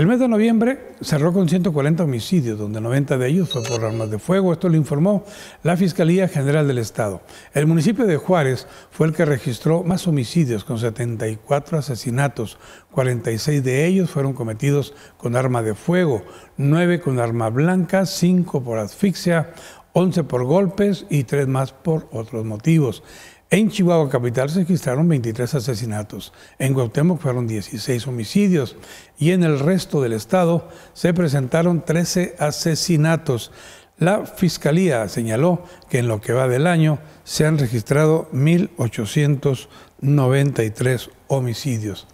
El mes de noviembre cerró con 140 homicidios, donde 90 de ellos fue por armas de fuego. Esto lo informó la Fiscalía General del Estado. El municipio de Juárez fue el que registró más homicidios, con 74 asesinatos. 46 de ellos fueron cometidos con arma de fuego, 9 con arma blanca, 5 por asfixia, 11 por golpes y 3 más por otros motivos. En Chihuahua Capital se registraron 23 asesinatos, en Guatemoc fueron 16 homicidios y en el resto del estado se presentaron 13 asesinatos. La Fiscalía señaló que en lo que va del año se han registrado 1.893 homicidios.